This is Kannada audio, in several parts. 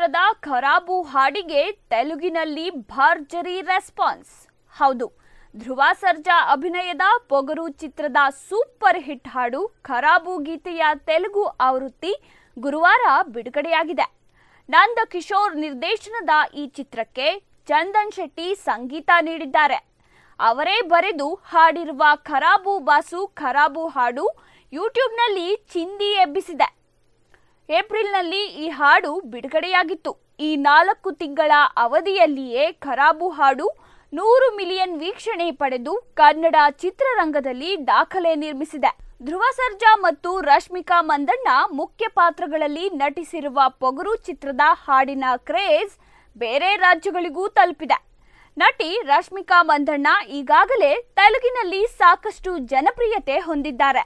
ಚಿತ್ರದ ಖರಾಬು ಹಾಡಿಗೆ ತೆಲುಗಿನಲ್ಲಿ ಭರ್ಜರಿ ರೆಸ್ಪಾನ್ಸ್ ಹೌದು ಧ್ರುವ ಸರ್ಜಾ ಅಭಿನಯದ ಪೊಗರು ಚಿತ್ರದ ಸೂಪರ್ ಹಿಟ್ ಹಾಡು ಖರಾಬು ಗೀತೆಯ ತೆಲುಗು ಆವೃತ್ತಿ ಗುರುವಾರ ಬಿಡುಗಡೆಯಾಗಿದೆ ನಂದ ಕಿಶೋರ್ ನಿರ್ದೇಶನದ ಈ ಚಿತ್ರಕ್ಕೆ ಚಂದನ್ ಶೆಟ್ಟಿ ಸಂಗೀತ ನೀಡಿದ್ದಾರೆ ಅವರೇ ಬರೆದು ಹಾಡಿರುವ ಖರಾಬು ಬಾಸು ಖರಾಬು ಹಾಡು ಯೂಟ್ಯೂಬ್ನಲ್ಲಿ ಚಿಂದಿ ಎಬ್ಬಿಸಿದೆ ಏಪ್ರಿಲ್ನಲ್ಲಿ ಈ ಹಾಡು ಬಿಡುಗಡೆಯಾಗಿತ್ತು ಈ ನಾಲ್ಕು ತಿಂಗಳ ಅವಧಿಯಲ್ಲಿಯೇ ಖರಾಬು ಹಾಡು ನೂರು ಮಿಲಿಯನ್ ವೀಕ್ಷಣೆ ಪಡೆದು ಕನ್ನಡ ಚಿತ್ರರಂಗದಲ್ಲಿ ದಾಖಲೆ ನಿರ್ಮಿಸಿದೆ ಧ್ರುವ ಸರ್ಜಾ ಮತ್ತು ರಶ್ಮಿಕಾ ಮಂದಣ್ಣ ಮುಖ್ಯ ಪಾತ್ರಗಳಲ್ಲಿ ನಟಿಸಿರುವ ಪೊಗರು ಚಿತ್ರದ ಹಾಡಿನ ಕ್ರೇಜ್ ಬೇರೆ ರಾಜ್ಯಗಳಿಗೂ ತಲುಪಿದೆ ನಟಿ ರಶ್ಮಿಕಾ ಮಂದಣ್ಣ ಈಗಾಗಲೇ ತೆಲುಗಿನಲ್ಲಿ ಸಾಕಷ್ಟು ಜನಪ್ರಿಯತೆ ಹೊಂದಿದ್ದಾರೆ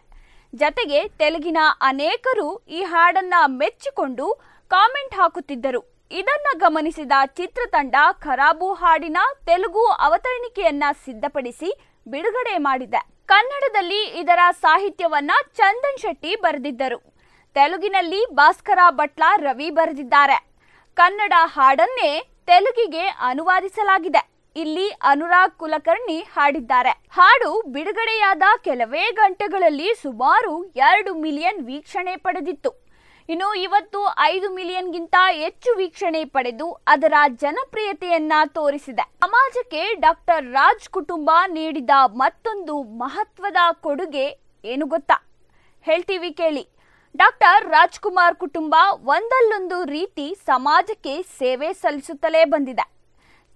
ಜತೆಗೆ ತೆಲುಗಿನ ಅನೇಕರು ಈ ಹಾಡನ್ನ ಮೆಚ್ಚಿಕೊಂಡು ಕಾಮೆಂಟ್ ಹಾಕುತ್ತಿದ್ದರು ಇದನ್ನ ಗಮನಿಸಿದ ಚಿತ್ರತಂಡ ಖರಾಬು ಹಾಡಿನ ತೆಲುಗು ಅವತರಣಿಕೆಯನ್ನ ಸಿದ್ಧಪಡಿಸಿ ಬಿಡುಗಡೆ ಮಾಡಿದೆ ಕನ್ನಡದಲ್ಲಿ ಇದರ ಸಾಹಿತ್ಯವನ್ನ ಚಂದನ್ ಶೆಟ್ಟಿ ಬರೆದಿದ್ದರು ತೆಲುಗಿನಲ್ಲಿ ಭಾಸ್ಕರ ಭಟ್ಲ ರವಿ ಬರೆದಿದ್ದಾರೆ ಕನ್ನಡ ಹಾಡನ್ನೇ ತೆಲುಗಿಗೆ ಅನುವಾದಿಸಲಾಗಿದೆ ಇಲ್ಲಿ ಅನುರಾಗ್ ಕುಲಕರ್ಣಿ ಹಾಡಿದ್ದಾರೆ ಹಾಡು ಬಿಡುಗಡೆಯಾದ ಕೆಲವೇ ಗಂಟೆಗಳಲ್ಲಿ ಸುಮಾರು ಎರಡು ಮಿಲಿಯನ್ ವೀಕ್ಷಣೆ ಪಡೆದಿತ್ತು ಇನ್ನು ಇವತ್ತು ಐದು ಮಿಲಿಯನ್ಗಿಂತ ಹೆಚ್ಚು ವೀಕ್ಷಣೆ ಪಡೆದು ಅದರ ಜನಪ್ರಿಯತೆಯನ್ನ ತೋರಿಸಿದೆ ಸಮಾಜಕ್ಕೆ ಡಾಕ್ಟರ್ ರಾಜ್ ಕುಟುಂಬ ನೀಡಿದ ಮತ್ತೊಂದು ಮಹತ್ವದ ಕೊಡುಗೆ ಏನು ಗೊತ್ತಾ ಹೇಳ್ತೀವಿ ಕೇಳಿ ಡಾಕ್ಟರ್ ರಾಜ್ಕುಮಾರ್ ಕುಟುಂಬ ಒಂದಲ್ಲೊಂದು ರೀತಿ ಸಮಾಜಕ್ಕೆ ಸೇವೆ ಸಲ್ಲಿಸುತ್ತಲೇ ಬಂದಿದೆ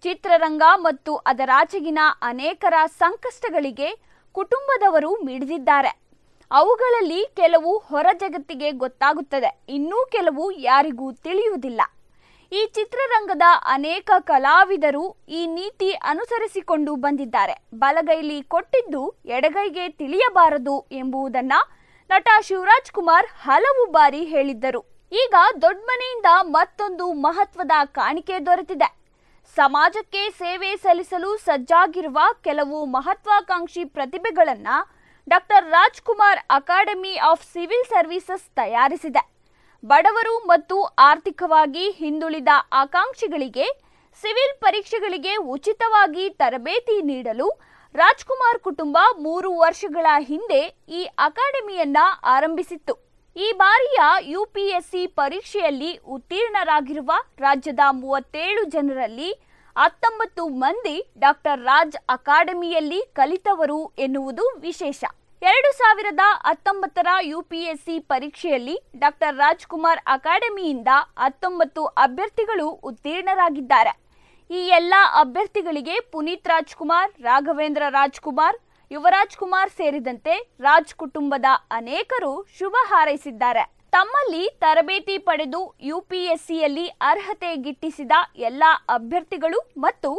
ಚಿತ್ರರಂಗ ಮತ್ತು ಅದರಾಚೆಗಿನ ಅನೇಕರ ಸಂಕಷ್ಟಗಳಿಗೆ ಕುಟುಂಬದವರು ಮಿಡಿದಿದ್ದಾರೆ ಅವುಗಳಲ್ಲಿ ಕೆಲವು ಹೊರ ಜಗತ್ತಿಗೆ ಗೊತ್ತಾಗುತ್ತದೆ ಇನ್ನೂ ಕೆಲವು ಯಾರಿಗೂ ತಿಳಿಯುವುದಿಲ್ಲ ಈ ಚಿತ್ರರಂಗದ ಅನೇಕ ಕಲಾವಿದರು ಈ ನೀತಿ ಅನುಸರಿಸಿಕೊಂಡು ಬಂದಿದ್ದಾರೆ ಬಲಗೈಲಿ ಕೊಟ್ಟಿದ್ದು ಎಡಗೈಗೆ ತಿಳಿಯಬಾರದು ಎಂಬುದನ್ನ ನಟ ಶಿವರಾಜ್ ಕುಮಾರ್ ಹಲವು ಬಾರಿ ಹೇಳಿದ್ದರು ಈಗ ದೊಡ್ಡ ಮನೆಯಿಂದ ಮತ್ತೊಂದು ಮಹತ್ವದ ಕಾಣಿಕೆ ದೊರೆತಿದೆ ಸಮಾಜಕ್ಕೆ ಸೇವೆ ಸಲ್ಲಿಸಲು ಸಜ್ಜಾಗಿರುವ ಕೆಲವು ಮಹತ್ವಾಕಾಂಕ್ಷಿ ಪ್ರತಿಭೆಗಳನ್ನು doctor Rajkumar Academy of Civil Services ತಯಾರಿಸಿದೆ ಬಡವರು ಮತ್ತು ಆರ್ಥಿಕವಾಗಿ ಹಿಂದುಳಿದ ಆಕಾಂಕ್ಷಿಗಳಿಗೆ ಸಿವಿಲ್ ಪರೀಕ್ಷೆಗಳಿಗೆ ಉಚಿತವಾಗಿ ತರಬೇತಿ ನೀಡಲು ರಾಜ್ಕುಮಾರ್ ಕುಟುಂಬ ಮೂರು ವರ್ಷಗಳ ಹಿಂದೆ ಈ ಅಕಾಡೆಮಿಯನ್ನ ಆರಂಭಿಸಿತ್ತು ಈ ಬಾರಿಯ ಯುಪಿಎಸ್ಸಿ ಪರೀಕ್ಷೆಯಲ್ಲಿ ಉತ್ತೀರ್ಣರಾಗಿರುವ ರಾಜ್ಯದ ಮೂವತ್ತೇಳು ಜನರಲ್ಲಿ ಹತ್ತೊಂಬತ್ತು ಮಂದಿ ಡಾಕ್ಟರ್ ರಾಜ್ ಅಕಾಡೆಮಿಯಲ್ಲಿ ಕಲಿತವರು ಎನ್ನುವುದು ವಿಶೇಷ ಎರಡು ಸಾವಿರದ ಹತ್ತೊಂಬತ್ತರ ಯುಪಿಎಸ್ಸಿ ಪರೀಕ್ಷೆಯಲ್ಲಿ ಡಾಕ್ಟರ್ ರಾಜ್ಕುಮಾರ್ ಅಕಾಡೆಮಿಯಿಂದ ಹತ್ತೊಂಬತ್ತು ಅಭ್ಯರ್ಥಿಗಳು ಉತ್ತೀರ್ಣರಾಗಿದ್ದಾರೆ ಈ ಎಲ್ಲ ಅಭ್ಯರ್ಥಿಗಳಿಗೆ ಪುನೀತ್ ರಾಜ್ಕುಮಾರ್ ರಾಘವೇಂದ್ರ ರಾಜ್ಕುಮಾರ್ ಯುವರಾಜ್ ಕುಮಾರ್ ಸೇರಿದಂತೆ ರಾಜ್ ಕುಟುಂಬದ ಅನೇಕರು ಶುಭ ಹಾರೈಸಿದ್ದಾರೆ ತಮ್ಮಲ್ಲಿ ತರಬೇತಿ ಪಡೆದು ಯುಪಿಎಸ್ಸಿಯಲ್ಲಿ ಅರ್ಹತೆ ಗಿಟ್ಟಿಸಿದ ಎಲ್ಲ ಅಭ್ಯರ್ಥಿಗಳು ಮತ್ತು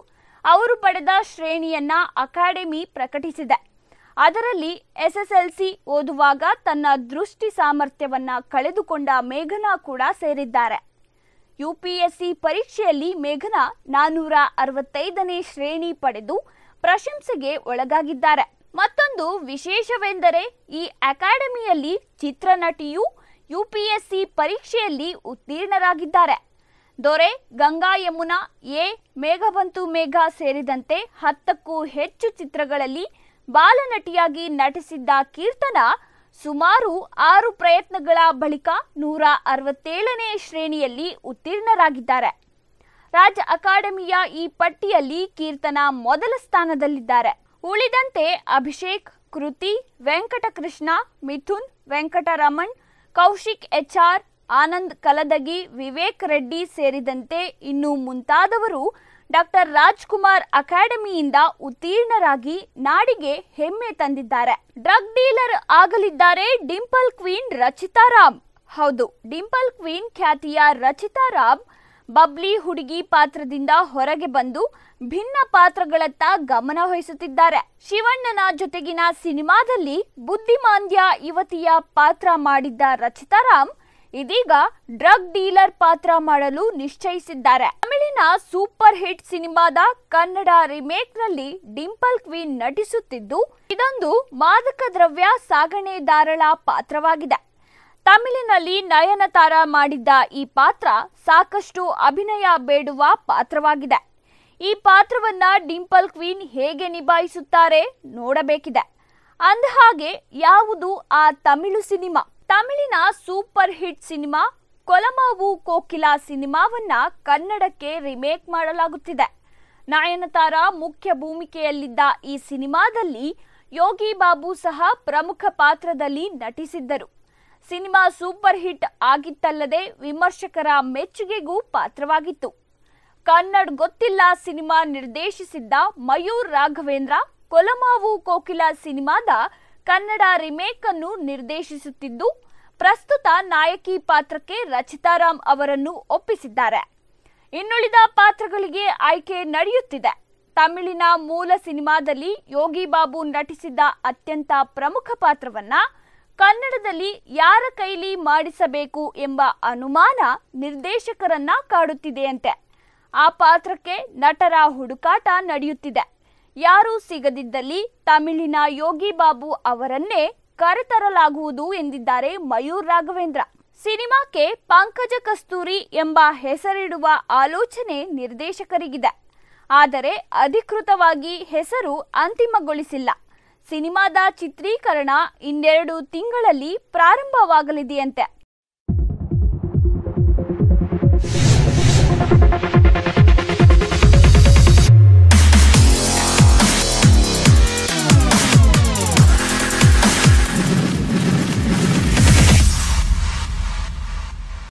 ಅವರು ಪಡೆದ ಶ್ರೇಣಿಯನ್ನ ಅಕಾಡೆಮಿ ಪ್ರಕಟಿಸಿದೆ ಅದರಲ್ಲಿ ಎಸ್ಎಸ್ಎಲ್ಸಿ ಓದುವಾಗ ತನ್ನ ದೃಷ್ಟಿ ಸಾಮರ್ಥ್ಯವನ್ನ ಕಳೆದುಕೊಂಡ ಮೇಘನಾ ಕೂಡ ಸೇರಿದ್ದಾರೆ ಯುಪಿಎಸ್ಸಿ ಪರೀಕ್ಷೆಯಲ್ಲಿ ಮೇಘನಾ ನಾನೂರ ಅರವತ್ತೈದನೇ ಶ್ರೇಣಿ ಪಡೆದು ಪ್ರಶಂಸೆಗೆ ಒಳಗಾಗಿದ್ದಾರೆ ಮತ್ತೊಂದು ವಿಶೇಷವೆಂದರೆ ಈ ಅಕಾಡೆಮಿಯಲ್ಲಿ ಚಿತ್ರನಟಿಯು ಯುಪಿಎಸ್ಸಿ ಪರೀಕ್ಷೆಯಲ್ಲಿ ಉತ್ತೀರ್ಣರಾಗಿದ್ದಾರೆ ದೊರೆ ಗಂಗಾ ಯಮುನಾ ಎ ಮೇಘಬಂತು ಮೇಘ ಸೇರಿದಂತೆ ಹತ್ತಕ್ಕೂ ಹೆಚ್ಚು ಚಿತ್ರಗಳಲ್ಲಿ ಬಾಲನಟಿಯಾಗಿ ನಟಿಸಿದ್ದ ಕೀರ್ತನ ಸುಮಾರು ಆರು ಪ್ರಯತ್ನಗಳ ಬಳಿಕ ನೂರ ಅರವತ್ತೇಳನೇ ಶ್ರೇಣಿಯಲ್ಲಿ ಉತ್ತೀರ್ಣರಾಗಿದ್ದಾರೆ ರಾಜ್ ಅಕಾಡೆಮಿಯ ಈ ಪಟ್ಟಿಯಲ್ಲಿ ಕೀರ್ತನ ಮೊದಲ ಸ್ಥಾನದಲ್ಲಿದ್ದಾರೆ ಉಳಿದಂತೆ ಅಭಿಷೇಕ್ ಕೃತಿ ವೆಂಕಟಕೃಷ್ಣ ಮಿಥುನ್ ವೆಂಕಟರಮಣ್ ಕೌಶಿಕ್ ಎಚ್ಆರ್ ಆನಂದ್ ಕಲದಗಿ ವಿವೇಕ್ ರೆಡ್ಡಿ ಸೇರಿದಂತೆ ಇನ್ನು ಮುಂತಾದವರು ಡಾಕ್ಟರ್ ರಾಜ್ಕುಮಾರ್ ಅಕಾಡೆಮಿಯಿಂದ ಉತ್ತೀರ್ಣರಾಗಿ ನಾಡಿಗೆ ಹೆಮ್ಮೆ ತಂದಿದ್ದಾರೆ ಡ್ರಗ್ ಡೀಲರ್ ಆಗಲಿದ್ದಾರೆ ಡಿಂಪಲ್ ಕ್ವೀನ್ ರಚಿತಾ ರಾಮ್ ಹೌದು ಡಿಂಪಲ್ ಕ್ವೀನ್ ಖ್ಯಾತಿಯ ರಚಿತಾ ರಾಮ್ ಬಬ್ಲಿ ಹುಡುಗಿ ಪಾತ್ರದಿಂದ ಹೊರಗೆ ಬಂದು ಭಿನ್ನ ಪಾತ್ರಗಳತ್ತ ಗಮನ ವಹಿಸುತ್ತಿದ್ದಾರೆ ಶಿವಣ್ಣನ ಜೊತೆಗಿನ ಸಿನಿಮಾದಲ್ಲಿ ಬುದ್ಧಿಮಾಂದ್ಯ ಯುವತಿಯ ಪಾತ್ರ ಮಾಡಿದ್ದ ರಚಿತಾರಾಮ್ ಇದೀಗ ಡ್ರಗ್ ಡೀಲರ್ ಪಾತ್ರ ಮಾಡಲು ನಿಶ್ಚಯಿಸಿದ್ದಾರೆ ತಮಿಳಿನ ಸೂಪರ್ ಹಿಟ್ ಸಿನಿಮಾದ ಕನ್ನಡ ರಿಮೇಕ್ ನಲ್ಲಿ ಡಿಂಪಲ್ ಕ್ವೀನ್ ನಟಿಸುತ್ತಿದ್ದು ಇದೊಂದು ಮಾದಕ ದ್ರವ್ಯ ಸಾಗಣೆದಾರಳ ಪಾತ್ರವಾಗಿದೆ ತಮಿಳಿನಲ್ಲಿ ನಯನತಾರ ಮಾಡಿದ್ದ ಈ ಪಾತ್ರ ಸಾಕಷ್ಟು ಅಭಿನಯ ಬೇಡುವ ಪಾತ್ರವಾಗಿದೆ ಈ ಪಾತ್ರವನ್ನ ಡಿಂಪಲ್ ಕ್ವೀನ್ ಹೇಗೆ ನಿಭಾಯಿಸುತ್ತಾರೆ ನೋಡಬೇಕಿದೆ ಅಂದಹಾಗೆ ಯಾವುದು ಆ ತಮಿಳು ಸಿನಿಮಾ ತಮಿಳಿನ super hit cinema Kolamaavu Kokila ಸಿನಿಮಾವನ್ನ ಕನ್ನಡಕ್ಕೆ ರಿಮೇಕ್ ಮಾಡಲಾಗುತ್ತಿದೆ ನಯನತಾರ ಮುಖ್ಯ ಭೂಮಿಕೆಯಲ್ಲಿದ್ದ ಈ ಸಿನಿಮಾದಲ್ಲಿ ಯೋಗಿ ಬಾಬು ಸಹ ಪ್ರಮುಖ ಪಾತ್ರದಲ್ಲಿ ನಟಿಸಿದ್ದರು ಸಿನಿಮಾ ಸೂಪರ್ ಹಿಟ್ ಆಗಿತ್ತಲ್ಲದೆ ವಿಮರ್ಶಕರ ಮೆಚ್ಚುಗೆಗೂ ಪಾತ್ರವಾಗಿತ್ತು ಕನ್ನಡ್ ಗೊತ್ತಿಲ್ಲ ಸಿನಿಮಾ ನಿರ್ದೇಶಿಸಿದ್ದ ಮಯೂರ್ ರಾಘವೇಂದ್ರ ಕೊಲಮಾವು ಕೋಕಿಲ ಸಿನಿಮಾದ ಕನ್ನಡ ರಿಮೇಕ್ ಅನ್ನು ನಿರ್ದೇಶಿಸುತ್ತಿದ್ದು ಪ್ರಸ್ತುತ ನಾಯಕಿ ಪಾತ್ರಕ್ಕೆ ರಚಿತಾರಾಮ್ ಅವರನ್ನು ಒಪ್ಪಿಸಿದ್ದಾರೆ ಇನ್ನುಳಿದ ಪಾತ್ರಗಳಿಗೆ ಆಯ್ಕೆ ನಡೆಯುತ್ತಿದೆ ತಮಿಳಿನ ಮೂಲ ಸಿನಿಮಾದಲ್ಲಿ ಯೋಗಿ ಬಾಬು ನಟಿಸಿದ್ದ ಅತ್ಯಂತ ಪ್ರಮುಖ ಪಾತ್ರವನ್ನ ಕನ್ನಡದಲ್ಲಿ ಯಾರ ಕೈಲಿ ಮಾಡಿಸಬೇಕು ಎಂಬ ಅನುಮಾನ ನಿರ್ದೇಶಕರನ್ನ ಕಾಡುತ್ತಿದೆಯಂತೆ ಆ ಪಾತ್ರಕ್ಕೆ ನಟರ ಹುಡುಕಾಟ ನಡೆಯುತ್ತಿದೆ ಯಾರು ಸಿಗದಿದ್ದಲ್ಲಿ ತಮಿಳಿನ ಯೋಗಿ ಬಾಬು ಅವರನ್ನೇ ಕರೆತರಲಾಗುವುದು ಎಂದಿದ್ದಾರೆ ಮಯೂರ್ ರಾಘವೇಂದ್ರ ಸಿನಿಮಾಕ್ಕೆ ಪಂಕಜ ಕಸ್ತೂರಿ ಎಂಬ ಹೆಸರಿಡುವ ಆಲೋಚನೆ ನಿರ್ದೇಶಕರಿಗಿದೆ ಆದರೆ ಅಧಿಕೃತವಾಗಿ ಹೆಸರು ಅಂತಿಮಗೊಳಿಸಿಲ್ಲ ಸಿನಿಮಾದ ಚಿತ್ರೀಕರಣ ಇನ್ನೆರಡು ತಿಂಗಳಲ್ಲಿ ಪ್ರಾರಂಭವಾಗಲಿದೆಯಂತೆ